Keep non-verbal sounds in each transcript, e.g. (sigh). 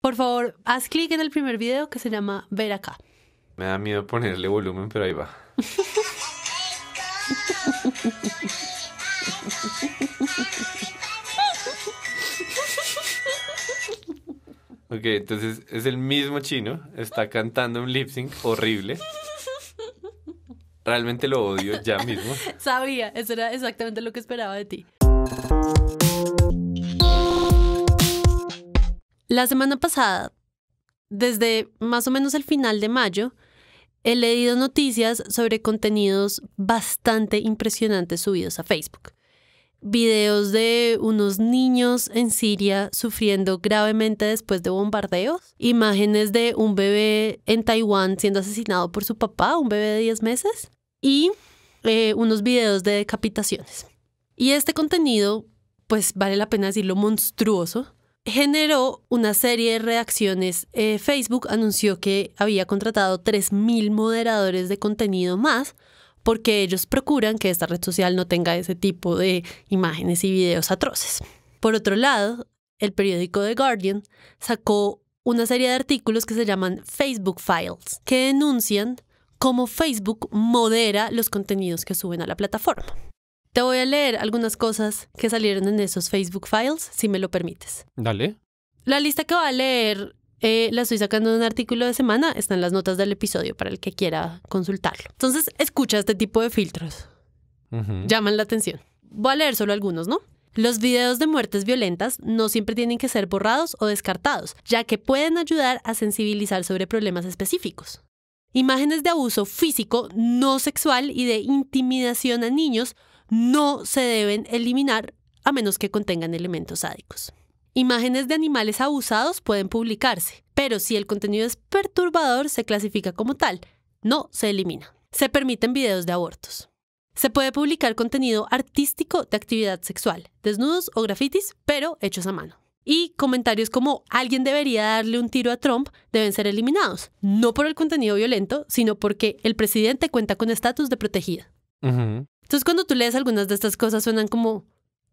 Por favor, haz clic en el primer video que se llama Ver acá. Me da miedo ponerle volumen, pero ahí va. ok, entonces es el mismo chino, está cantando un lip sync horrible. Realmente lo odio ya mismo. Sabía, eso era exactamente lo que esperaba de ti. La semana pasada, desde más o menos el final de mayo, he leído noticias sobre contenidos bastante impresionantes subidos a Facebook. Videos de unos niños en Siria sufriendo gravemente después de bombardeos, imágenes de un bebé en Taiwán siendo asesinado por su papá, un bebé de 10 meses, y eh, unos videos de decapitaciones. Y este contenido, pues vale la pena decirlo monstruoso, generó una serie de reacciones. Eh, Facebook anunció que había contratado 3.000 moderadores de contenido más porque ellos procuran que esta red social no tenga ese tipo de imágenes y videos atroces. Por otro lado, el periódico The Guardian sacó una serie de artículos que se llaman Facebook Files, que denuncian cómo Facebook modera los contenidos que suben a la plataforma. Te voy a leer algunas cosas que salieron en esos Facebook Files, si me lo permites. Dale. La lista que va a leer eh, la estoy sacando de un artículo de semana, están las notas del episodio para el que quiera consultarlo. Entonces, escucha este tipo de filtros. Llaman la atención. Voy a leer solo algunos, ¿no? Los videos de muertes violentas no siempre tienen que ser borrados o descartados, ya que pueden ayudar a sensibilizar sobre problemas específicos. Imágenes de abuso físico, no sexual y de intimidación a niños no se deben eliminar a menos que contengan elementos sádicos. Imágenes de animales abusados pueden publicarse, pero si el contenido es perturbador se clasifica como tal, no se elimina. Se permiten videos de abortos. Se puede publicar contenido artístico de actividad sexual, desnudos o grafitis, pero hechos a mano. Y comentarios como alguien debería darle un tiro a Trump deben ser eliminados, no por el contenido violento, sino porque el presidente cuenta con estatus de protegida. Entonces, cuando tú lees algunas de estas cosas, suenan como,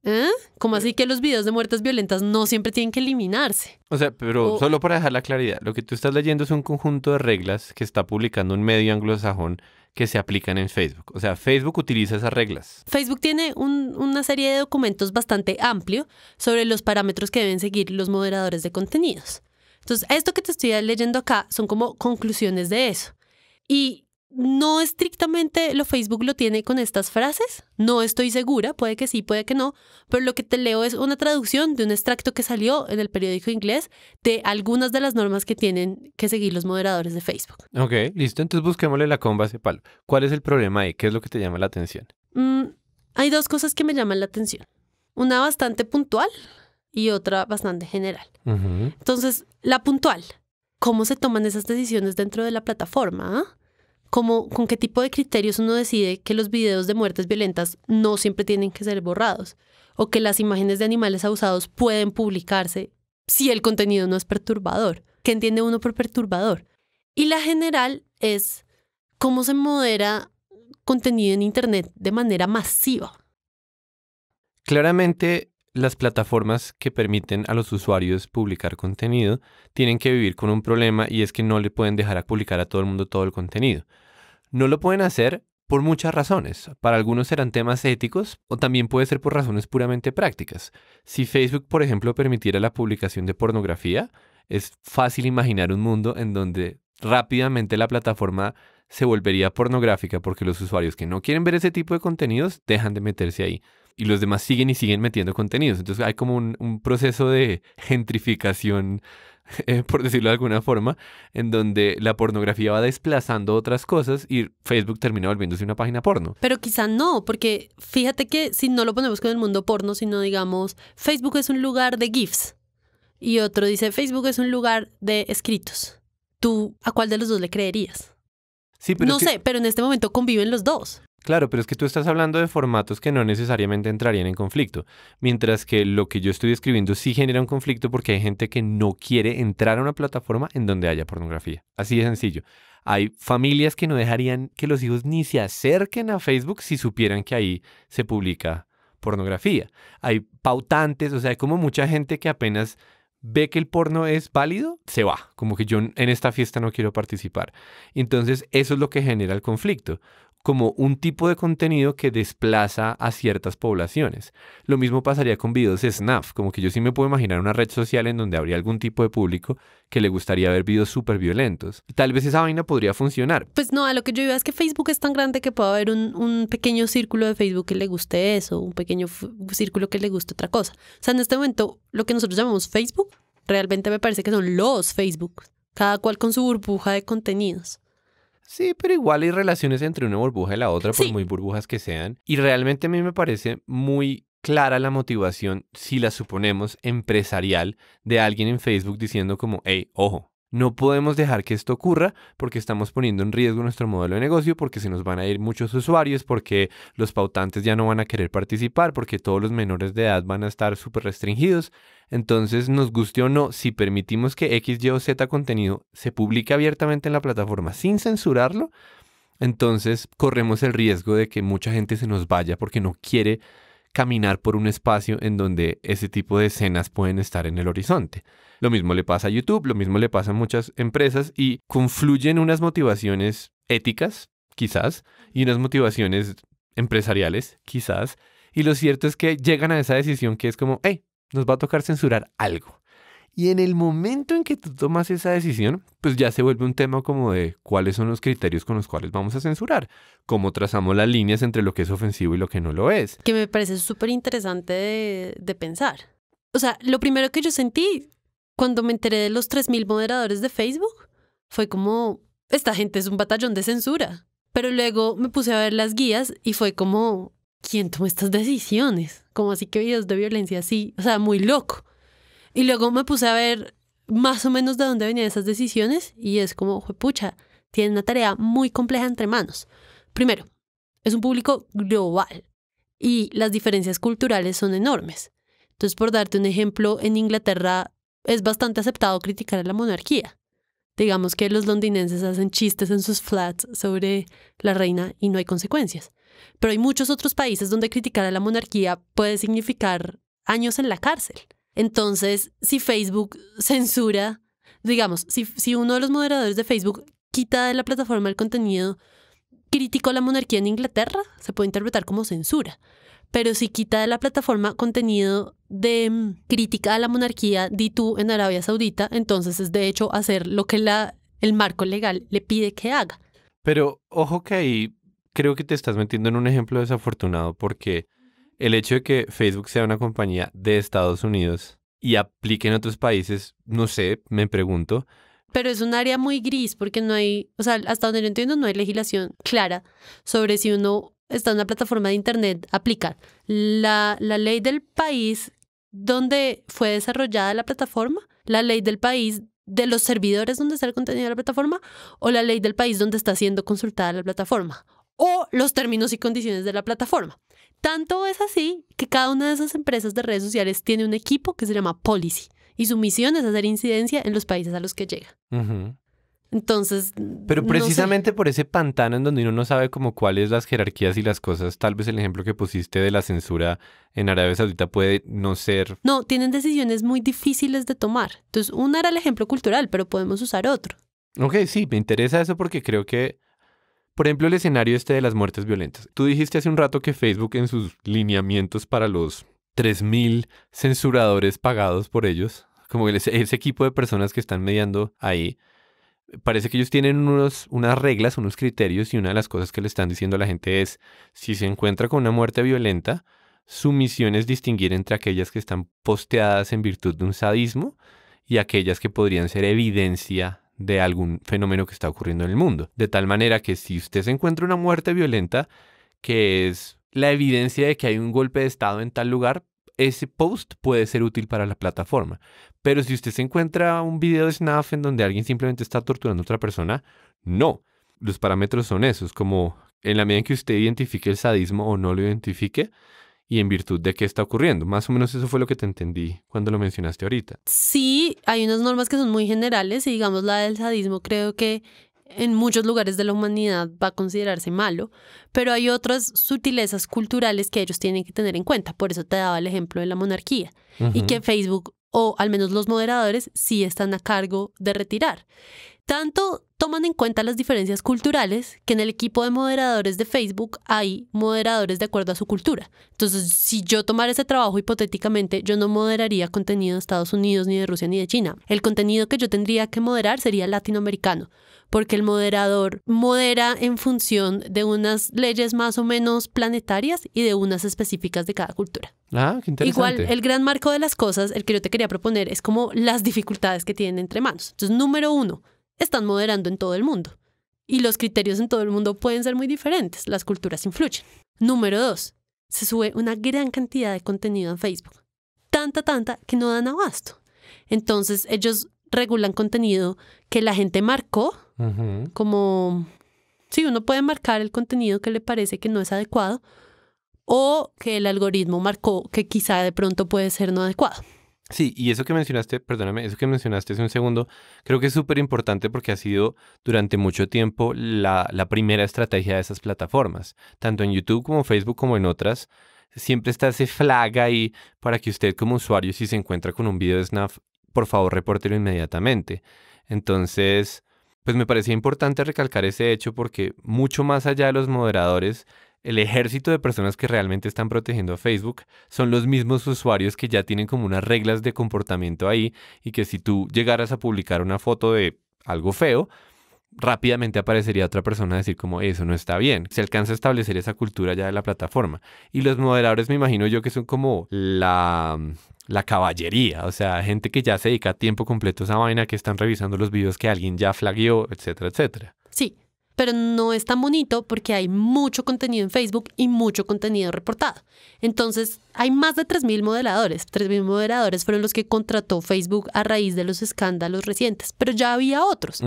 ¿Eh? Como así que los videos de muertes violentas no siempre tienen que eliminarse? O sea, pero solo para dejar la claridad, lo que tú estás leyendo es un conjunto de reglas que está publicando un medio anglosajón que se aplican en Facebook. O sea, Facebook utiliza esas reglas. Facebook tiene una serie de documentos bastante amplio sobre los parámetros que deben seguir los moderadores de contenidos. Entonces, esto que te estoy leyendo acá son como conclusiones de eso. Y no estrictamente lo Facebook lo tiene con estas frases, no estoy segura, puede que sí, puede que no, pero lo que te leo es una traducción de un extracto que salió en el periódico inglés de algunas de las normas que tienen que seguir los moderadores de Facebook. Ok, listo, entonces busquémosle la comba a ese palo. ¿Cuál es el problema ahí? ¿Qué es lo que te llama la atención? Mm, hay dos cosas que me llaman la atención. Una bastante puntual y otra bastante general. Entonces, la puntual, ¿cómo se toman esas decisiones dentro de la plataforma? con qué tipo de criterios uno decide que los videos de muertes violentas no siempre tienen que ser borrados o que las imágenes de animales abusados pueden publicarse si el contenido no es perturbador. ¿Qué entiende uno por perturbador? Y la general es cómo se modera contenido en Internet de manera masiva. Claramente las plataformas que permiten a los usuarios publicar contenido tienen que vivir con un problema y es que no le pueden dejar a publicar a todo el mundo todo el contenido. No lo pueden hacer por muchas razones. Para algunos serán temas éticos o también puede ser por razones puramente prácticas. Si Facebook, por ejemplo, permitiera la publicación de pornografía, es fácil imaginar un mundo en donde rápidamente la plataforma se volvería pornográfica porque los usuarios que no quieren ver ese tipo de contenidos dejan de meterse ahí y los demás siguen y siguen metiendo contenidos. Entonces hay como un, proceso de gentrificación, (laughs) eh, por decirlo de alguna forma, en donde la pornografía va desplazando otras cosas y Facebook termina volviéndose una página porno. Pero quizá no, porque fíjate que si no lo ponemos con el mundo porno, sino digamos, Facebook es un lugar de GIFs y otro dice, Facebook es un lugar de escritos. ¿Tú a cuál de los dos le creerías? no sé, pero en este momento conviven los dos. Claro, pero es que tú estás hablando de formatos que no necesariamente entrarían en conflicto, mientras que lo que yo estoy escribiendo sí genera un conflicto porque hay gente que no quiere entrar a una plataforma en donde haya pornografía. Así de sencillo. Hay familias que no dejarían que los hijos ni se acerquen a Facebook si supieran que ahí se publica pornografía. Hay pautantes, o sea, hay como mucha gente que apenas ve que el porno es válido, se va, como que yo en esta fiesta no quiero participar. Entonces, eso es lo que genera el conflicto, como un tipo de contenido que desplaza a ciertas poblaciones. Lo mismo pasaría con videos de como que yo sí me puedo imaginar una red social en donde habría algún tipo de público que le gustaría ver videos súper violentos. Tal vez esa vaina podría funcionar. Pues no, a lo que yo iba es que Facebook es tan grande que puede haber un, un pequeño círculo de Facebook que le guste eso, un pequeño círculo que le guste otra cosa. O sea, en este momento, lo que nosotros llamamos Facebook, realmente me parece que son los Facebook, cada cual con su burbuja de contenidos. Sí, pero igual hay relaciones entre una burbuja y la otra, por muy burbujas que sean. Y realmente a mí me parece muy clara la motivación, si la suponemos empresarial, de alguien en Facebook diciendo como, hey, ojo, no podemos dejar que esto ocurra porque estamos poniendo en riesgo nuestro modelo de negocio, porque se nos van a ir muchos usuarios, porque los pautantes ya no van a querer participar, porque todos los menores de edad van a estar súper restringidos. Entonces, nos guste o no, si permitimos que X, Y o Z contenido se publique abiertamente en la plataforma sin censurarlo, entonces corremos el riesgo de que mucha gente se nos vaya porque no quiere caminar por un espacio en donde ese tipo de escenas pueden estar en el horizonte. Lo mismo le pasa a YouTube, lo mismo le pasa a muchas empresas y confluyen unas motivaciones éticas, quizás, y unas motivaciones empresariales, quizás, y lo cierto es que llegan a esa decisión que es como, hey, nos va a tocar censurar algo. Y en el momento en que tú tomas esa decisión, pues ya se vuelve un tema como de cuáles son los criterios con los cuales vamos a censurar, cómo trazamos las líneas entre lo que es ofensivo y lo que no lo es. Que me parece súper interesante de, pensar. O sea, lo primero que yo sentí cuando me enteré de los 3.000 moderadores de Facebook fue como, esta gente es un batallón de censura. Pero luego me puse a ver las guías y fue como, ¿quién toma estas decisiones? Como así que videos de violencia así, o sea, muy loco. Y luego me puse a ver más o menos de dónde venían esas decisiones y es como, pucha, tiene una tarea muy compleja entre manos. Primero, es un público global y las diferencias culturales son enormes. Entonces, por darte un ejemplo, en Inglaterra es bastante aceptado criticar a la monarquía. Digamos que los londinenses hacen chistes en sus flats sobre la reina y no hay consecuencias. Pero hay muchos otros países donde criticar a la monarquía puede significar años en la cárcel. Entonces, si Facebook censura, digamos, si, si uno de los moderadores de Facebook quita de la plataforma el contenido crítico a la monarquía en Inglaterra, se puede interpretar como censura. Pero si quita de la plataforma contenido de mm, crítica a la monarquía di tú en Arabia Saudita, entonces es de hecho hacer lo que la, el marco legal le pide que haga. Pero ojo que ahí creo que te estás metiendo en un ejemplo desafortunado porque el hecho de que Facebook sea una compañía de Estados Unidos y aplique en otros países, no sé, me pregunto. Pero es un área muy gris porque no hay, o sea, hasta donde yo entiendo no hay legislación clara sobre si uno está en una plataforma de Internet, aplicar la, la ley del país donde fue desarrollada la plataforma, la ley del país de los servidores donde está el contenido de la plataforma o la ley del país donde está siendo consultada la plataforma o los términos y condiciones de la plataforma. Tanto es así que cada una de esas empresas de redes sociales tiene un equipo que se llama Policy y su misión es hacer incidencia en los países a los que llega. Entonces. Pero precisamente por ese pantano en donde uno no sabe como cuáles las jerarquías y las cosas, tal vez el ejemplo que pusiste de la censura en Arabia Saudita puede no ser. No, tienen decisiones muy difíciles de tomar. Entonces, uno era el ejemplo cultural, pero podemos usar otro. Ok, sí, me interesa eso porque creo que por ejemplo, el escenario este de las muertes violentas. Tú dijiste hace un rato que Facebook en sus lineamientos para los 3.000 censuradores pagados por ellos, como ese, equipo de personas que están mediando ahí, parece que ellos tienen unos, unas reglas, unos criterios y una de las cosas que le están diciendo a la gente es, si se encuentra con una muerte violenta, su misión es distinguir entre aquellas que están posteadas en virtud de un sadismo y aquellas que podrían ser evidencia de algún fenómeno que está ocurriendo en el mundo. De tal manera que si usted se encuentra una muerte violenta, que es la evidencia de que hay un golpe de Estado en tal lugar, ese post puede ser útil para la plataforma. Pero si usted se encuentra un video de Snap en donde alguien simplemente está torturando a otra persona, no. Los parámetros son esos, como en la medida en que usted identifique el sadismo o no lo identifique, y en virtud de qué está ocurriendo. Más o menos eso fue lo que te entendí cuando lo mencionaste ahorita. Sí, hay unas normas que son muy generales y digamos la del sadismo creo que en muchos lugares de la humanidad va a considerarse malo, pero hay otras sutilezas culturales que ellos tienen que tener en cuenta. Por eso te daba el ejemplo de la monarquía y que Facebook o al menos los moderadores sí están a cargo de retirar. Tanto toman en cuenta las diferencias culturales que en el equipo de moderadores de Facebook hay moderadores de acuerdo a su cultura. Entonces, si yo tomara ese trabajo hipotéticamente, yo no moderaría contenido de Estados Unidos, ni de Rusia, ni de China. El contenido que yo tendría que moderar sería latinoamericano, porque el moderador modera en función de unas leyes más o menos planetarias y de unas específicas de cada cultura. Ah, qué interesante. Igual, el gran marco de las cosas, el que yo te quería proponer, es como las dificultades que tienen entre manos. Entonces, número uno, están moderando en todo el mundo. Y los criterios en todo el mundo pueden ser muy diferentes. Las culturas influyen. Número dos, se sube una gran cantidad de contenido en Facebook. Tanta, tanta que no dan abasto. Entonces ellos regulan contenido que la gente marcó como, sí, uno puede marcar el contenido que le parece que no es adecuado o que el algoritmo marcó que quizá de pronto puede ser no adecuado. Sí, y eso que mencionaste, perdóname, eso que mencionaste hace un segundo, creo que es súper importante porque ha sido durante mucho tiempo la, la, primera estrategia de esas plataformas, tanto en YouTube como en Facebook como en otras. Siempre está ese flag ahí para que usted como usuario, si se encuentra con un video de Snap, por favor repórtelo inmediatamente. Entonces, pues me parecía importante recalcar ese hecho porque mucho más allá de los moderadores, el ejército de personas que realmente están protegiendo a Facebook son los mismos usuarios que ya tienen como unas reglas de comportamiento ahí y que si tú llegaras a publicar una foto de algo feo, rápidamente aparecería otra persona a decir como eso no está bien. Se alcanza a establecer esa cultura ya de la plataforma. Y los moderadores me imagino yo que son como la la caballería, o sea, gente que ya se dedica tiempo completo a esa vaina, que están revisando los videos que alguien ya flagueó, etcétera, etcétera. Sí, pero no es tan bonito porque hay mucho contenido en Facebook y mucho contenido reportado. Entonces, hay más de 3.000 modeladores. 3.000 moderadores fueron los que contrató Facebook a raíz de los escándalos recientes, pero ya había otros.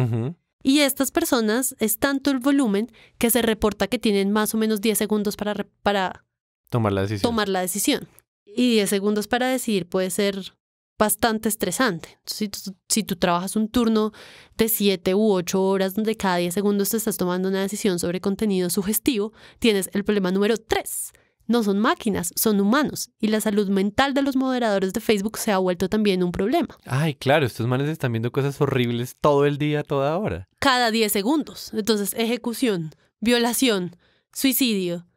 Y estas personas es tanto el volumen que se reporta que tienen más o menos 10 segundos para, para tomar, la tomar la decisión y 10 segundos para decidir puede ser bastante estresante. Si tú, si tú trabajas un turno de 7 u 8 horas donde cada 10 segundos te estás tomando una decisión sobre contenido sugestivo, tienes el problema número 3. No son máquinas, son humanos. Y la salud mental de los moderadores de Facebook se ha vuelto también un problema. Ay, claro, estos manes están viendo cosas horribles todo el día, toda hora. Cada 10 segundos. Entonces, ejecución, violación, suicidio,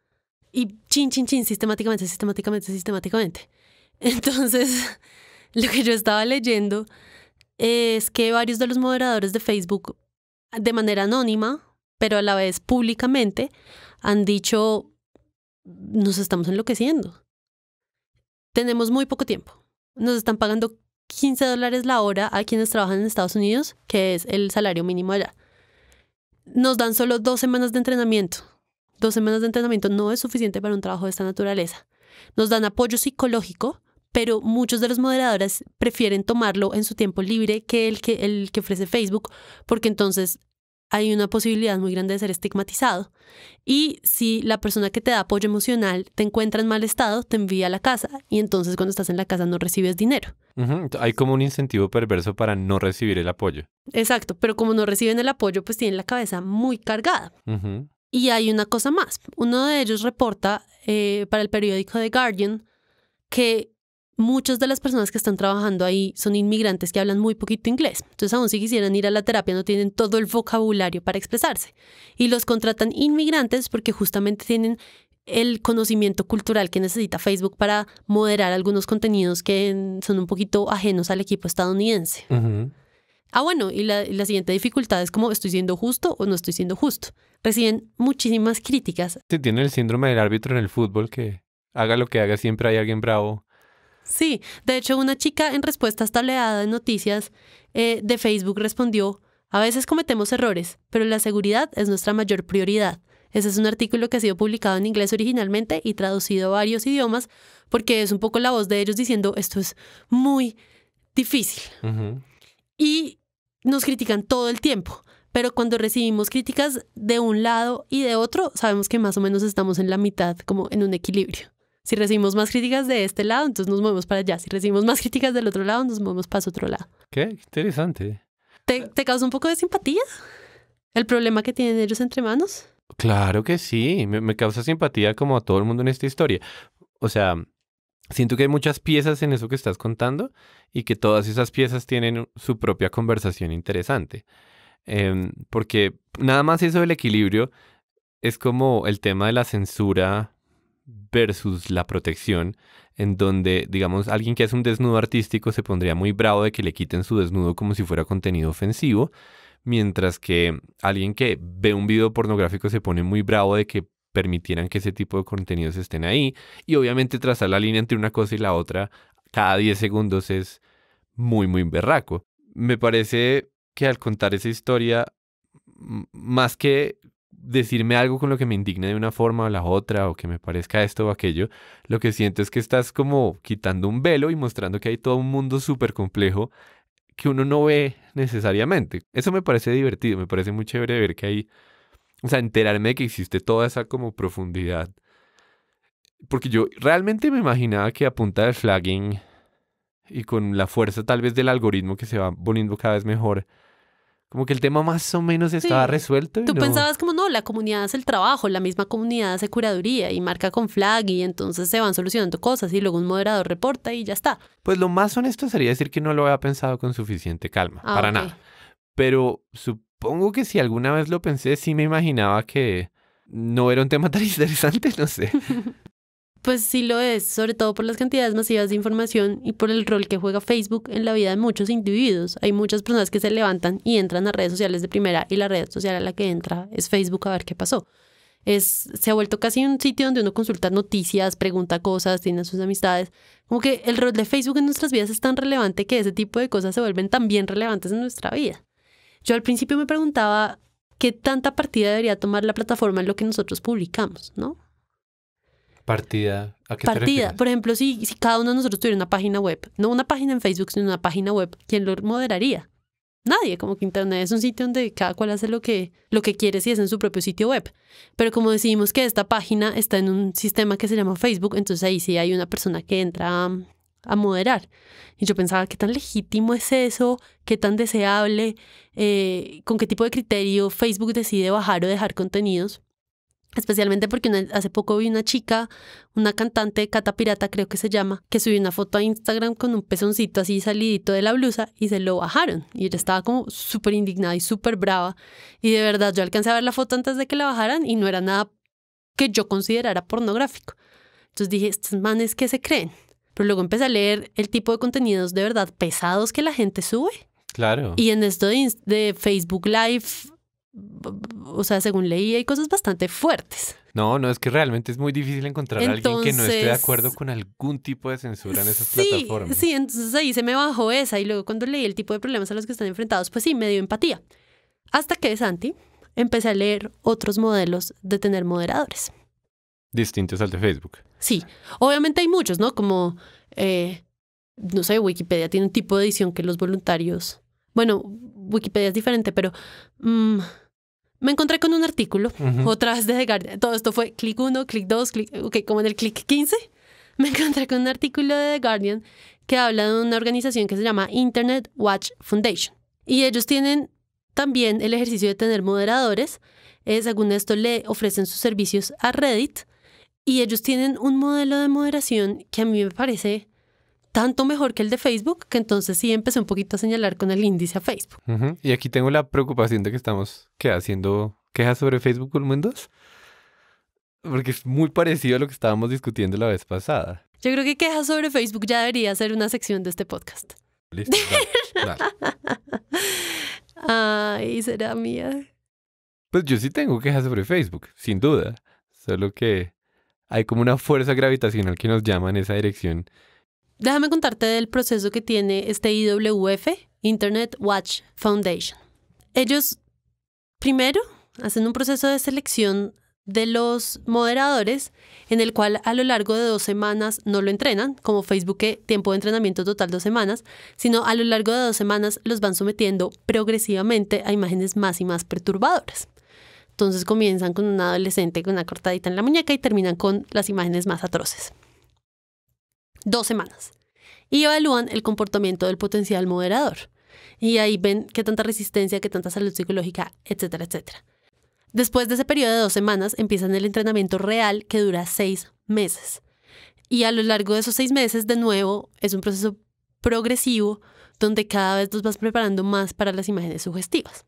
y chin, chin, chin, sistemáticamente, sistemáticamente, sistemáticamente. (laughs) Entonces, (laughs) lo que yo estaba leyendo es que varios de los moderadores de Facebook, de manera anónima, pero a la vez públicamente, han dicho, nos estamos enloqueciendo. Tenemos muy poco tiempo. Nos están pagando 15 dólares la hora a quienes trabajan en Estados Unidos, que es el salario mínimo allá. Nos dan solo dos semanas de entrenamiento Dos semanas de entrenamiento no es suficiente para un trabajo de esta naturaleza. Nos dan apoyo psicológico, pero muchos de los moderadores prefieren tomarlo en su tiempo libre que el que, el que ofrece Facebook, porque entonces hay una posibilidad muy grande de ser estigmatizado. Y si la persona que te da apoyo emocional te encuentra en mal estado, te envía a la casa y entonces cuando estás en la casa no recibes dinero. Hay como un incentivo perverso para no recibir el apoyo. Exacto, pero como no reciben el apoyo, pues tienen la cabeza muy cargada. Y hay una cosa más. Uno de ellos reporta eh, para el periódico The Guardian que muchas de las personas que están trabajando ahí son inmigrantes que hablan muy poquito inglés. Entonces, aún si quisieran ir a la terapia, no tienen todo el vocabulario para expresarse. Y los contratan inmigrantes porque justamente tienen el conocimiento cultural que necesita Facebook para moderar algunos contenidos que son un poquito ajenos al equipo estadounidense. Ah, bueno, y la, siguiente dificultad es como estoy siendo justo o no estoy siendo justo. Reciben muchísimas críticas. Se tiene el síndrome del árbitro en el fútbol que haga lo que haga, siempre hay alguien bravo. Sí, de hecho una chica en respuesta a esta noticias eh, de Facebook respondió, a veces cometemos errores, pero la seguridad es nuestra mayor prioridad. Ese es un artículo que ha sido publicado en inglés originalmente y traducido a varios idiomas, porque es un poco la voz de ellos diciendo, esto es muy difícil. Y nos critican todo el tiempo, pero cuando recibimos críticas de un lado y de otro, sabemos que más o menos estamos en la mitad, como en un equilibrio. Si recibimos más críticas de este lado, entonces nos movemos para allá. Si recibimos más críticas del otro lado, nos movemos para otro lado. Qué interesante. ¿Te, causa un poco de simpatía el problema que tienen ellos entre manos? Claro que sí, me, me causa simpatía como a todo el mundo en esta historia. O sea, siento que hay muchas piezas en eso que estás contando y que todas esas piezas tienen su propia conversación interesante. Em, porque nada más eso del equilibrio es como el tema de la censura versus la protección, en donde, digamos, alguien que hace un desnudo artístico se pondría muy bravo de que le quiten su desnudo como si fuera contenido ofensivo, mientras que alguien que ve un video pornográfico se pone muy bravo de que permitieran que ese tipo de contenidos estén ahí. Y obviamente trazar la línea entre una cosa y la otra cada 10 segundos es muy, muy berraco. Me parece que al contar esa historia, más que decirme algo con lo que me indigne de una forma o la otra, o que me parezca esto o aquello, lo que siento es que estás como quitando un velo y mostrando que hay todo un mundo súper complejo que uno no ve necesariamente. Eso me parece divertido, me parece muy chévere ver que hay o sea, enterarme de que existe toda esa como profundidad. Porque yo realmente me imaginaba que a punta del flagging y con la fuerza tal vez del algoritmo que se va volviendo cada vez mejor, como que el tema más o menos estaba resuelto. Tú pensabas como no, la comunidad hace el trabajo, la misma comunidad hace curaduría y marca con flag y entonces se van solucionando cosas y luego un moderador reporta y ya está. Pues lo más honesto sería decir que no lo había pensado con suficiente calma, ah, para nada. Pero su supongo que si alguna vez lo pensé, sí me imaginaba que no era un tema tan (laughs) interesante, no sé. (laughs) Pues sí lo es, sobre todo por las cantidades masivas de información y por el rol que juega Facebook en la vida de muchos individuos. Hay muchas personas que se levantan y entran a redes sociales de primera y la red social a la que entra es Facebook a ver qué pasó. Es, se ha vuelto casi un sitio donde uno consulta noticias, pregunta cosas, tiene sus amistades. Como que el rol de Facebook en nuestras vidas es tan relevante que ese tipo de cosas se vuelven también relevantes en nuestra vida. Yo al principio me preguntaba qué tanta partida debería tomar la plataforma en lo que nosotros publicamos, ¿no? Partida. ¿A qué partida. por ejemplo, si, si cada uno de nosotros tuviera una página web, no una página en Facebook, sino una página web, ¿quién lo moderaría? Nadie, como que Internet es un sitio donde cada cual hace lo que, lo que quiere si es en su propio sitio web. Pero como decidimos que esta página está en un sistema que se llama Facebook, entonces ahí sí hay una persona que entra a moderar. Y yo pensaba, ¿qué tan legítimo es eso? ¿Qué tan deseable? Eh, ¿Con qué tipo de criterio Facebook decide bajar o dejar contenidos? Especialmente porque hace poco vi una chica, una cantante, Cata Pirata creo que se llama, que subió una foto a Instagram con un pezoncito así salidito de la blusa y se lo bajaron. Y ella estaba como súper indignada y súper brava. Y de verdad yo alcancé a ver la foto antes de que la bajaran y no era nada que yo considerara pornográfico. Entonces dije, estos manes qué se creen. Pero luego empecé a leer el tipo de contenidos de verdad pesados que la gente sube. Claro. Y en esto de, Facebook Live, o sea, según leí, hay cosas bastante fuertes. No, no, es que realmente es muy difícil encontrar a alguien que no esté de acuerdo con algún tipo de censura en esas plataformas. Sí, entonces ahí se me bajó esa y luego cuando leí el tipo de problemas a los que están enfrentados, pues sí, me dio empatía. Hasta que, Santi, empecé a leer otros modelos de tener moderadores distintos al de Facebook. Sí, obviamente hay muchos, ¿no? Como, eh, no sé, Wikipedia tiene un tipo de edición que los voluntarios... Bueno, Wikipedia es diferente, pero mm, me encontré con un artículo, otra vez de The Guardian. Todo esto fue clic 1, clic 2, clic... Ok, como en el clic 15, (laughs) me encontré con un artículo de The Guardian que habla de una organización que se llama Internet Watch Foundation. Y ellos tienen también el ejercicio de tener moderadores. Eh, según esto, le ofrecen sus servicios a Reddit y ellos tienen un modelo de moderación que a mí me parece tanto mejor que el de Facebook, que entonces sí empecé un poquito a señalar con el índice a Facebook. Y aquí tengo la preocupación de que estamos haciendo quejas sobre Facebook Mundos, porque es muy parecido a lo que estábamos discutiendo la vez pasada. Yo creo que quejas sobre Facebook ya debería ser una sección de este podcast. Listo. (laughs) Ay, será mía. Pues yo sí tengo quejas sobre Facebook, sin duda. Solo que hay como una fuerza gravitacional que nos llama en esa dirección. Déjame contarte del proceso que tiene este IWF, Internet Watch Foundation. Ellos primero hacen un proceso de selección de los moderadores, en el cual a lo largo de dos semanas no lo entrenan, como Facebook tiempo de entrenamiento total dos semanas, sino a lo largo de dos semanas los van sometiendo progresivamente a imágenes más y más perturbadoras. Entonces comienzan con un adolescente con una cortadita en la muñeca y terminan con las imágenes más atroces. Dos semanas. Y evalúan el comportamiento del potencial moderador. Y ahí ven qué tanta resistencia, qué tanta salud psicológica, etcétera, etcétera. Después de ese periodo de dos semanas empiezan el entrenamiento real que dura seis meses. Y a lo largo de esos seis meses, de nuevo, es un proceso progresivo donde cada vez los vas preparando más para las imágenes sugestivas.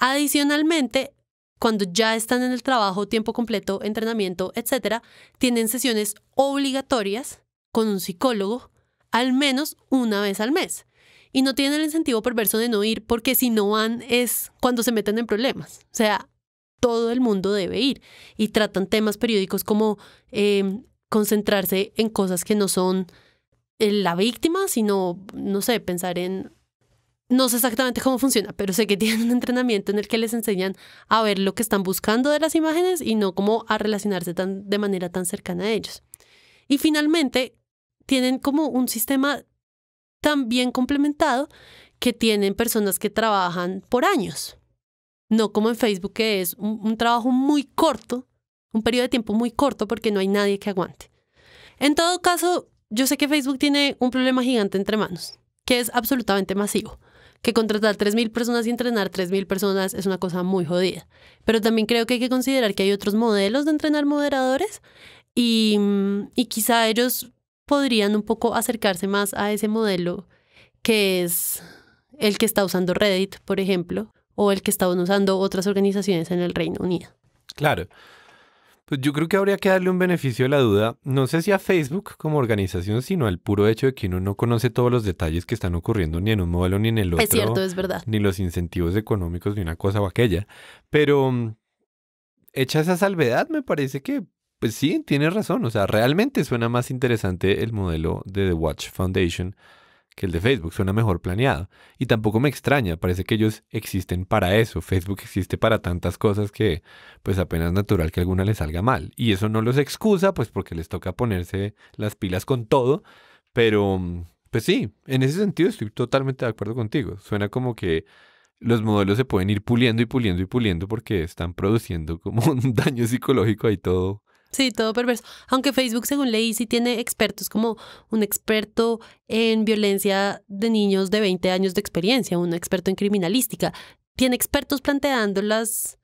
Adicionalmente, cuando ya están en el trabajo, tiempo completo, entrenamiento, etcétera, tienen sesiones obligatorias con un psicólogo al menos una vez al mes. Y no tienen el incentivo perverso de no ir porque si no van es cuando se meten en problemas. O sea, todo el mundo debe ir. Y tratan temas periódicos como em, concentrarse en cosas que no son eh, la víctima, sino, no sé, pensar en no sé exactamente cómo funciona, pero sé que (laughs) tienen un entrenamiento en el que les enseñan a ver lo que están buscando de las imágenes y no cómo a relacionarse tan, de manera tan cercana a ellos. Y finalmente, tienen como un sistema tan bien complementado que tienen personas que trabajan por años. No como en Facebook, que es un, un trabajo muy corto, un periodo de tiempo muy corto porque no hay nadie que aguante. En todo caso, yo sé que Facebook tiene un problema gigante entre manos, que es absolutamente masivo que contratar 3.000 personas y entrenar 3.000 personas es una cosa muy jodida. Pero también creo que hay que considerar que hay otros modelos de entrenar moderadores y, quizá ellos podrían un poco acercarse más a ese modelo que es el que está usando Reddit, por ejemplo, o el que estaban usando otras organizaciones en el Reino Unido. Claro. Pues yo creo que habría que darle un beneficio a la duda, no sé si a Facebook como organización, sino al puro hecho de que uno no conoce todos los detalles que están ocurriendo ni en un modelo ni en el otro. Es cierto, es verdad. Ni los incentivos económicos ni una cosa o aquella. Pero hecha esa salvedad, me parece que, pues sí, tiene razón. O sea, realmente suena más interesante el modelo de The Watch Foundation que el de Facebook, suena mejor planeado. Y tampoco me extraña, parece que ellos existen para eso. Facebook existe para tantas cosas que pues apenas natural que alguna le salga mal. Y eso no los excusa, pues porque les toca ponerse las pilas con todo. Pero, pues sí, en ese sentido estoy totalmente de acuerdo contigo. Suena como que los modelos se pueden ir puliendo y puliendo y puliendo porque están produciendo como (laughs) un daño psicológico ahí todo Sí, todo perverso. Aunque Facebook, según leí, sí tiene expertos, como un experto en violencia de niños de 20 años de experiencia, un experto en criminalística. Tiene expertos planteando las,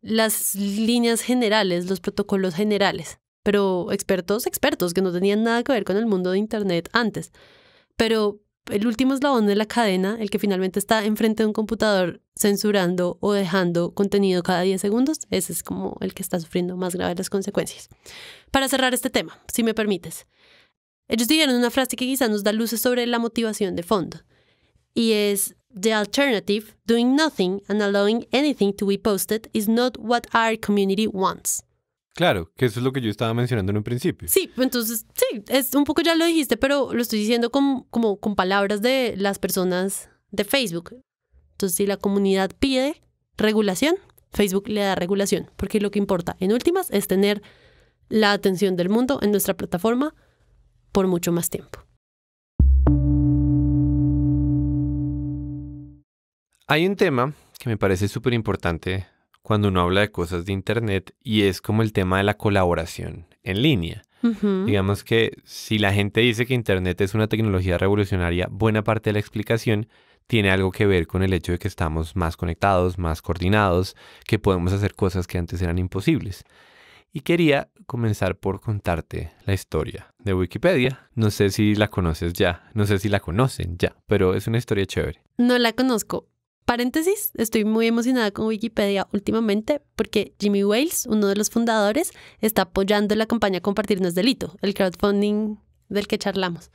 las líneas generales, los protocolos generales, pero expertos, expertos, que no tenían nada que ver con el mundo de Internet antes. Pero el último eslabón de la cadena, el que finalmente está enfrente de un computador censurando o dejando contenido cada 10 segundos, ese es como el que está sufriendo más graves las consecuencias. Para cerrar este tema, si me permites, ellos dijeron una frase que quizás nos da luces sobre la motivación de fondo, y es, The alternative, doing nothing and allowing anything to be posted, is not what our community wants. Claro, que eso es lo que yo estaba mencionando en un principio. Sí, entonces, sí, es un poco ya lo dijiste, pero lo estoy diciendo con, como con palabras de las personas de Facebook. Entonces, si la comunidad pide regulación, Facebook le da regulación, porque lo que importa en últimas es tener la atención del mundo en nuestra plataforma por mucho más tiempo. Hay un tema que me parece súper importante cuando uno habla de cosas de Internet y es como el tema de la colaboración en línea. Digamos que si la gente dice que Internet es una tecnología revolucionaria, buena parte de la explicación tiene algo que ver con el hecho de que estamos más conectados, más coordinados, que podemos hacer cosas que antes eran imposibles. Y quería comenzar por contarte la historia de Wikipedia. No sé si la conoces ya, no sé si la conocen ya, pero es una historia chévere. No la conozco, Paréntesis, estoy muy emocionada con Wikipedia últimamente porque Jimmy Wales, uno de los fundadores, está apoyando la campaña compartirnos no delito, el crowdfunding del que charlamos.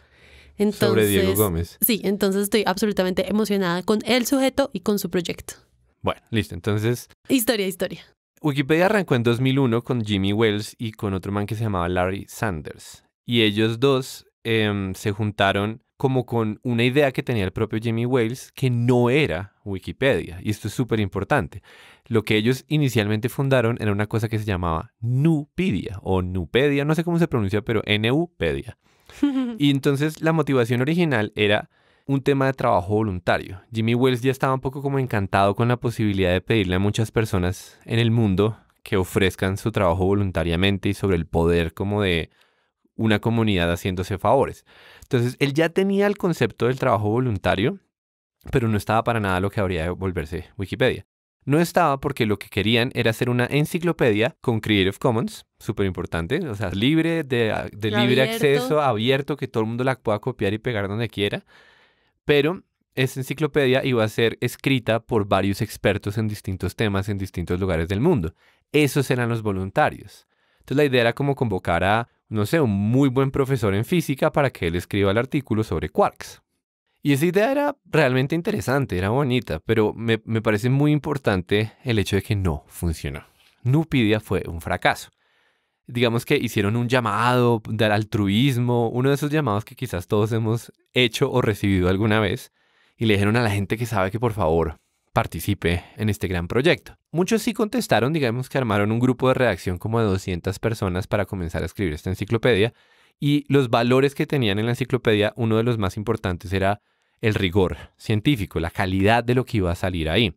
Entonces, Sobre Diego Gómez. Sí, entonces estoy absolutamente emocionada con el sujeto y con su proyecto. Bueno, listo, entonces... Historia, historia. Wikipedia arrancó en 2001 con Jimmy Wales y con otro man que se llamaba Larry Sanders. Y ellos dos em, se juntaron como con una idea que tenía el propio Jimmy Wales que no era Wikipedia. Y esto es súper importante. Lo que ellos inicialmente fundaron era una cosa que se llamaba Nupedia o Nupedia, no sé cómo se pronuncia, pero NUpedia. (laughs) y entonces la motivación original era un tema de trabajo voluntario. Jimmy Wales ya estaba un poco como encantado con la posibilidad de pedirle a muchas personas en el mundo que ofrezcan su trabajo voluntariamente y sobre el poder como de una comunidad haciéndose favores. Entonces, él ya tenía el concepto del trabajo voluntario, pero no estaba para nada lo que habría de volverse Wikipedia. No estaba porque lo que querían era hacer una enciclopedia con Creative Commons, súper importante, o sea, libre de, libre acceso, abierto, que todo el mundo la pueda copiar y pegar donde quiera. Pero esa enciclopedia iba a ser escrita por varios expertos en distintos temas en distintos lugares del mundo. Esos eran los voluntarios. Entonces la idea era como convocar a no sé, un muy buen profesor en física para que él escriba el artículo sobre quarks. Y esa idea era realmente interesante, era bonita, pero me, parece muy importante el hecho de que no funcionó. Nupidia fue un fracaso digamos que hicieron un llamado del altruismo, uno de esos llamados que quizás todos hemos hecho o recibido alguna vez, y le dijeron a la gente que sabe que por favor participe en este gran proyecto. Muchos sí contestaron, digamos que armaron un grupo de redacción como de 200 personas para comenzar a escribir esta enciclopedia y los valores que tenían en la enciclopedia, uno de los más importantes era el rigor científico, la calidad de lo que iba a salir ahí.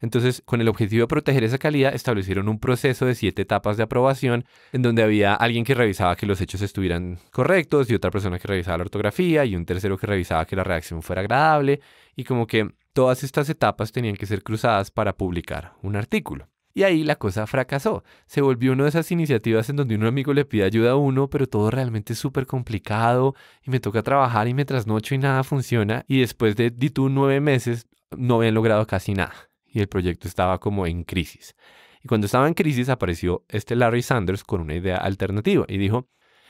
Entonces, con el objetivo de proteger esa calidad, establecieron un proceso de siete etapas de aprobación, en donde había alguien que revisaba que los hechos estuvieran correctos, y otra persona que revisaba la ortografía, y un tercero que revisaba que la reacción fuera agradable, y como que Todas estas etapas tenían que ser cruzadas para publicar un artículo. Y ahí la cosa fracasó. Se volvió una de esas iniciativas en donde un amigo le pide ayuda a uno, pero todo realmente es súper complicado y me toca trabajar y me trasnocho y nada funciona. Y después de di nueve meses, no habían logrado casi nada. Y el proyecto estaba como en crisis. Y cuando estaba en crisis apareció este Larry Sanders con una idea alternativa y dijo,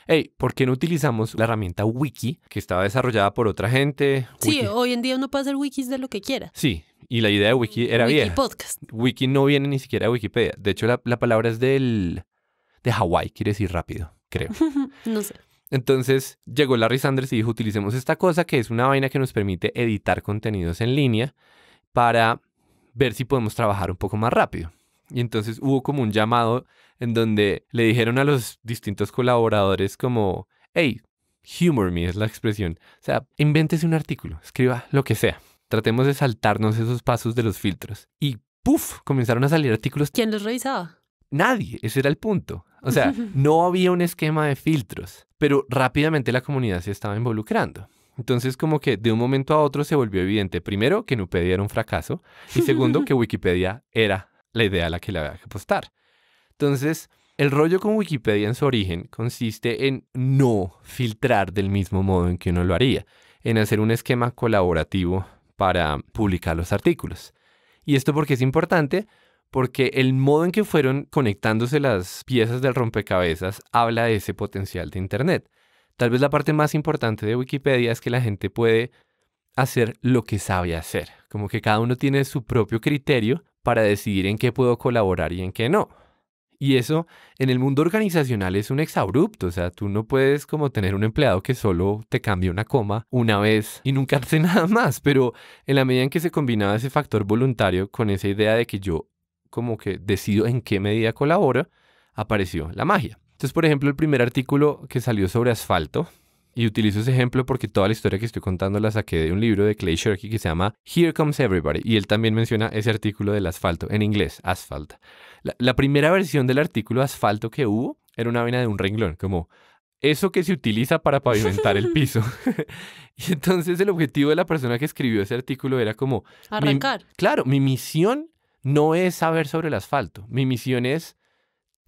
hey, ¿por qué no utilizamos la herramienta wiki que estaba desarrollada por otra gente? Sí, hoy en día uno puede hacer wikis de lo que quiera. Sí, y la idea de wiki era bien. Wiki podcast. Wiki no viene ni siquiera de Wikipedia. De hecho, la, la palabra es del de Hawái, quiere decir rápido, creo. (laughs) no sé. Entonces llegó Larry Sanders y dijo, utilicemos esta cosa que es una vaina que nos permite editar contenidos en línea para ver si podemos trabajar un poco más rápido. Y entonces hubo como un llamado en donde le dijeron a los distintos colaboradores como, hey, humor me es la expresión. O sea, invéntese un artículo, escriba lo que sea. Tratemos de saltarnos esos pasos de los filtros. Y ¡puf! comenzaron a salir artículos. ¿Quién los revisaba? Nadie, ese era el punto. O sea, (laughs) no había un esquema de filtros, pero rápidamente la comunidad se estaba involucrando. Entonces, como que de un momento a otro se volvió evidente, primero, que Nupedia era un fracaso, y segundo, (laughs) que Wikipedia era la idea a la que le había que apostar. Entonces, el rollo con Wikipedia en su origen consiste en no filtrar del mismo modo en que uno lo haría, en hacer un esquema colaborativo para publicar los artículos. Y esto porque es importante, porque el modo en que fueron conectándose las piezas del rompecabezas habla de ese potencial de Internet. Tal vez la parte más importante de Wikipedia es que la gente puede hacer lo que sabe hacer, como que cada uno tiene su propio criterio para decidir en qué puedo colaborar y en qué no. Y eso en el mundo organizacional es un exabrupto, o sea, tú no puedes como tener un empleado que solo te cambie una coma una vez y nunca (laughs) hace nada más, pero en la medida en que se combinaba ese factor voluntario con esa idea de que yo como que decido en qué medida colabora, apareció la magia. Entonces, por ejemplo, el primer artículo que salió sobre asfalto, y utilizo ese ejemplo porque toda la historia que estoy contando la saqué de un libro de Clay Shirky que se llama Here Comes Everybody. Y él también menciona ese artículo del asfalto, en inglés, asfalto. La, primera versión del artículo asfalto que hubo era una vena de un renglón, como eso que se utiliza para pavimentar el (laughs) piso. (laughs) y entonces el objetivo de la persona que escribió ese artículo era como... Arrancar. claro, mi misión no es saber sobre el asfalto. Mi misión es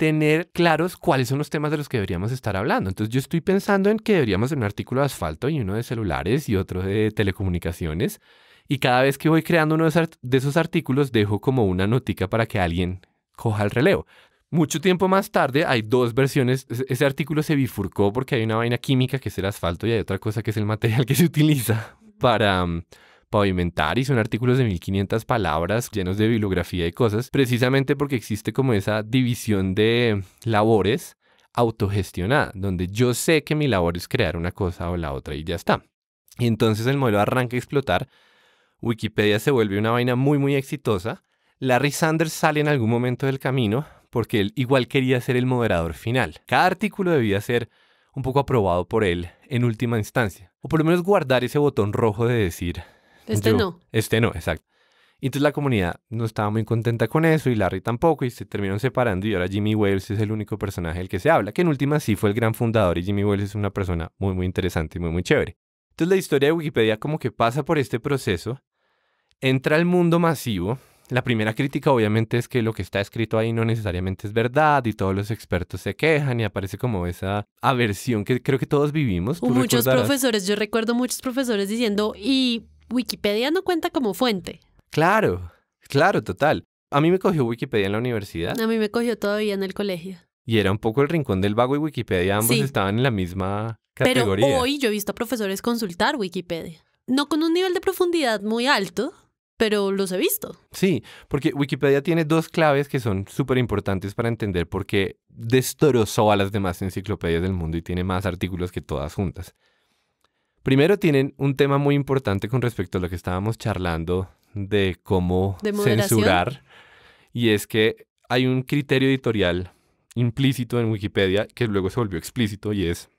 tener claros cuáles son los temas de los que deberíamos estar hablando. Entonces yo estoy pensando en que deberíamos hacer un artículo de asfalto y uno de celulares y otro de telecomunicaciones. Y cada vez que voy creando uno de esos artículos dejo como una notica para que alguien coja el relevo. Mucho tiempo más tarde hay dos versiones. Ese artículo se bifurcó porque hay una vaina química que es el asfalto y hay otra cosa que es el material que se utiliza (laughs) para... Mm, pavimentar y son artículos de 1500 palabras llenos de bibliografía y cosas, precisamente porque existe como esa división de labores autogestionada, donde yo sé que mi labor es crear una cosa o la otra y ya está. Y entonces el modelo arranca a explotar, Wikipedia se vuelve una vaina muy muy exitosa, Larry Sanders sale en algún momento del camino porque él igual quería ser el moderador final. Cada artículo debía ser un poco aprobado por él en última instancia, o por lo menos guardar ese botón rojo de decir este no. Este no, exacto. Y entonces la comunidad no estaba muy contenta con eso y Larry tampoco y se terminaron separando y ahora Jimmy Wales es el único personaje del que se habla, que en última sí fue el gran fundador y Jimmy Wales es una persona muy muy interesante y muy muy chévere. Entonces la historia de Wikipedia como que pasa por este proceso, entra al mundo masivo. La primera crítica obviamente es que lo que está escrito ahí no necesariamente es verdad y todos los expertos se quejan y aparece como esa aversión que creo que todos vivimos. Muchos profesores, yo recuerdo muchos profesores diciendo y Wikipedia no cuenta como fuente. Claro, claro, total. A mí me cogió Wikipedia en la universidad. A mí me cogió todavía en el colegio. Y era un poco el rincón del vago y Wikipedia, ambos estaban en la misma categoría. Pero hoy yo he visto a profesores consultar Wikipedia. No con un nivel de profundidad muy alto, pero los he visto. Sí, porque Wikipedia tiene dos claves que son súper importantes para entender por qué destrozó a las demás enciclopedias del mundo y tiene más artículos que todas juntas. Primero tienen un tema muy importante con respecto a lo que estábamos charlando de cómo censurar. Y es que hay un criterio editorial implícito en Wikipedia que luego se volvió explícito y es,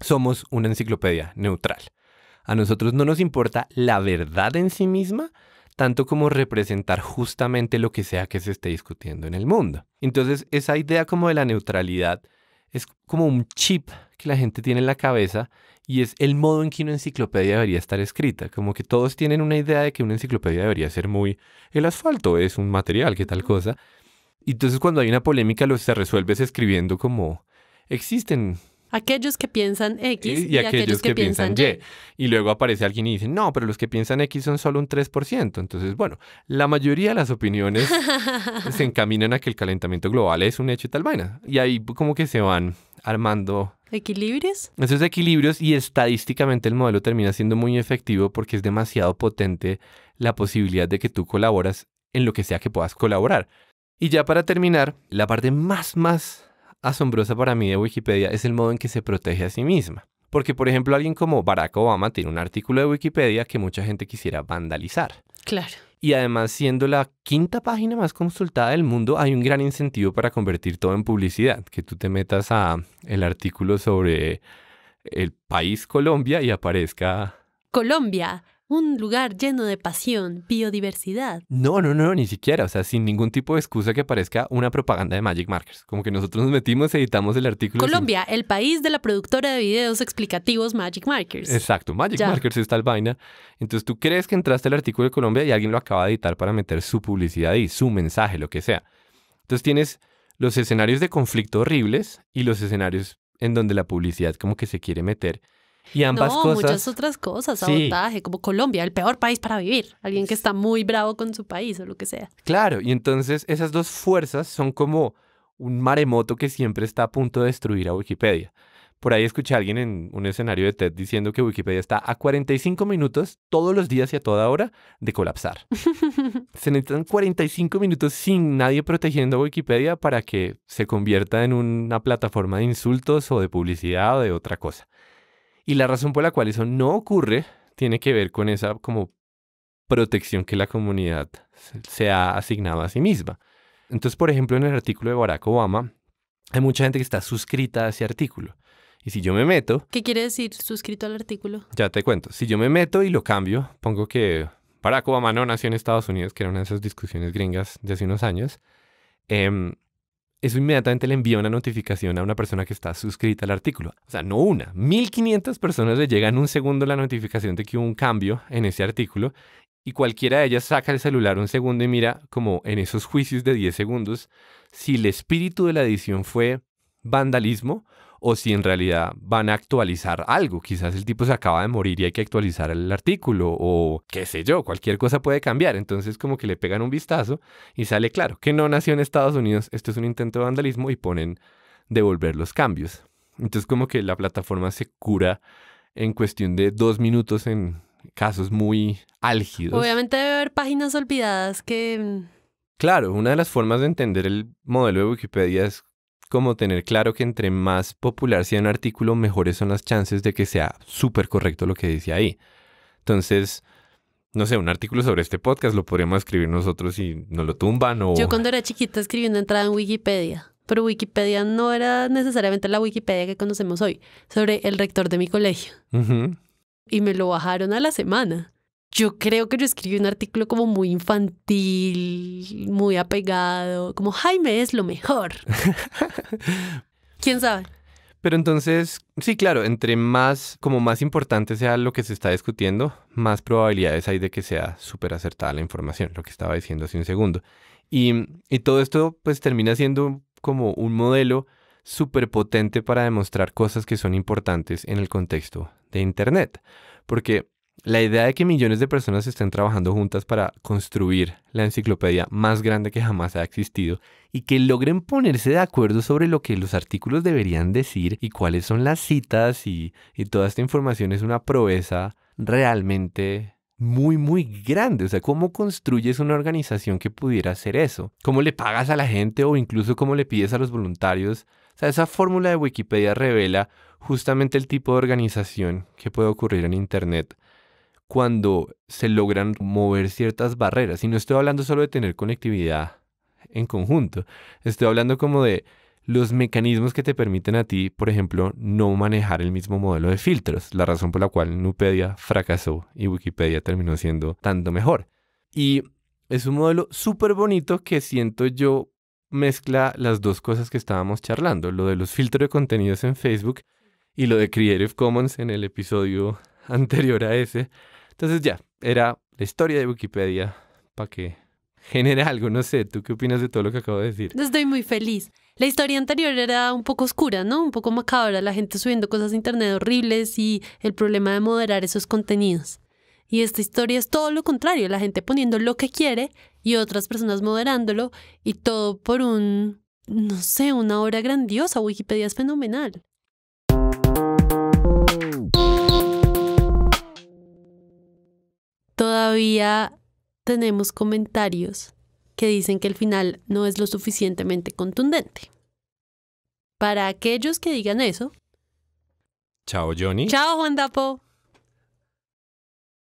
somos una enciclopedia neutral. A nosotros no nos importa la verdad en sí misma, tanto como representar justamente lo que sea que se esté discutiendo en el mundo. Entonces, esa idea como de la neutralidad es como un chip que la gente tiene en la cabeza y es el modo en que una enciclopedia debería estar escrita. Como que todos tienen una idea de que una enciclopedia debería ser muy el asfalto, es un material, que tal cosa. Y entonces cuando hay una polémica lo se resuelve escribiendo como existen Aquellos que piensan eh, X y, aquellos, que, piensan y. Y luego aparece alguien y dice, no, pero los que piensan X son solo un 3%. Entonces, bueno, la mayoría de las opiniones (laughs) se encaminan a que el calentamiento global es un hecho y tal vaina. Y ahí como que se van armando equilibrios. Esos equilibrios y estadísticamente el modelo termina siendo muy efectivo porque es demasiado potente la posibilidad de que tú colaboras en lo que sea que puedas colaborar. Y ya para terminar, la parte más, más asombrosa para mí de Wikipedia es el modo en que se protege a sí misma. Porque, por ejemplo, alguien como Barack Obama tiene un artículo de Wikipedia que mucha gente quisiera vandalizar. Claro y además siendo la quinta página más consultada del mundo, hay un gran incentivo para convertir todo en publicidad, que tú te metas a el artículo sobre el país Colombia y aparezca Colombia, un lugar lleno de pasión, biodiversidad. No, no, no, ni siquiera, o sea, sin ningún tipo de excusa que parezca una propaganda de Magic Markers. Como que nosotros nos metimos, editamos el artículo. Colombia, el país de la productora de videos explicativos Magic Markers. Exacto, Magic Markers está tal vaina. Entonces tú crees que entraste al artículo de Colombia y alguien lo acaba de editar para meter su publicidad y su mensaje, lo que sea. Entonces tienes los escenarios de conflicto horribles y los escenarios en donde la publicidad como que se quiere meter y ambas no, Muchas otras cosas, sabotaje, como Colombia, el peor país para vivir. Alguien que está muy bravo con su país o lo que sea. Claro, y entonces esas dos fuerzas son como un maremoto que siempre está a punto de destruir a Wikipedia. Por ahí escuché a alguien en un escenario de TED diciendo que Wikipedia está a 45 minutos todos los días y a toda hora de colapsar. (laughs) se necesitan 45 minutos sin nadie protegiendo a Wikipedia para que se convierta en una plataforma de insultos o de publicidad o de otra cosa. Y la razón por la cual eso no ocurre tiene que ver con esa como protección que la comunidad se ha asignado a sí misma. Entonces, por ejemplo, en el artículo de Barack Obama, hay mucha gente que está suscrita a ese artículo. Y si yo me meto... ¿Qué quiere decir suscrito al artículo? Ya te cuento. Si yo me meto y lo cambio, pongo que Barack Obama no nació en Estados Unidos, que era una de esas discusiones gringas de hace unos años, em, eso inmediatamente le envía una notificación a una persona que está suscrita al artículo. O sea, no una. 1500 personas le llegan un segundo la notificación de que hubo un cambio en ese artículo y cualquiera de ellas saca el celular un segundo y mira como en esos juicios de 10 segundos si el espíritu de la edición fue vandalismo o si en realidad van a actualizar algo. Quizás el tipo se acaba de morir y hay que actualizar el artículo o qué sé yo, cualquier cosa puede cambiar. Entonces como que le pegan un vistazo y sale claro que no nació en Estados Unidos, esto es un intento de vandalismo y ponen devolver los cambios. Entonces como que la plataforma se cura en cuestión de dos minutos en casos muy álgidos. Obviamente debe haber páginas olvidadas que... Mm, claro, una de las formas de entender el modelo de Wikipedia es como tener claro que entre más popular sea un artículo, mejores son las chances de que sea súper correcto lo que dice ahí. Entonces, no sé, un artículo sobre este podcast lo podríamos escribir nosotros y no lo tumban o... Yo cuando era chiquita escribí una entrada en Wikipedia, pero Wikipedia no era necesariamente la Wikipedia que conocemos hoy, sobre el rector de mi colegio. Y me lo bajaron a la semana yo creo que yo escribí un artículo como muy infantil, muy apegado, como Jaime es lo mejor. (laughs) ¿Quién sabe? Pero entonces, sí, claro, entre más, como más importante sea lo que se está discutiendo, más probabilidades hay de que sea súper acertada la información, lo que estaba diciendo hace un segundo. Y, todo esto pues termina siendo como un modelo súper potente para demostrar cosas que son importantes en el contexto de Internet. Porque la idea de que millones de personas estén trabajando juntas para construir la enciclopedia más grande que jamás ha existido y que logren ponerse de acuerdo sobre lo que los artículos deberían decir y cuáles son las citas y, y toda esta información es una proeza realmente muy, muy grande. O sea, ¿cómo construyes una organización que pudiera hacer eso? ¿Cómo le pagas a la gente o incluso cómo le pides a los voluntarios? O sea, esa fórmula de Wikipedia revela justamente el tipo de organización que puede ocurrir en Internet cuando se logran mover ciertas barreras. Y no estoy hablando solo de tener conectividad en conjunto, estoy hablando como de los mecanismos que te permiten a ti, por ejemplo, no manejar el mismo modelo de filtros, la razón por la cual Nupedia fracasó y Wikipedia terminó siendo tanto mejor. Y es un modelo súper bonito que siento yo mezcla las dos cosas que estábamos charlando, lo de los filtros de contenidos en Facebook y lo de Creative Commons en el episodio (laughs) anterior a ese, entonces ya, era la historia de Wikipedia para que genere algo. No sé, ¿tú qué opinas de todo lo que acabo de decir? Estoy muy feliz. La historia anterior era un poco oscura, ¿no? Un poco macabra, la gente subiendo cosas a internet horribles y el problema de moderar esos contenidos. Y esta historia es todo lo contrario, la gente poniendo lo que quiere y otras personas moderándolo y todo por un, no sé, una obra grandiosa. Wikipedia es fenomenal. todavía tenemos comentarios que dicen que el final no es lo suficientemente contundente. Para aquellos que digan eso. Chao Johnny. Chao Juan Dapo.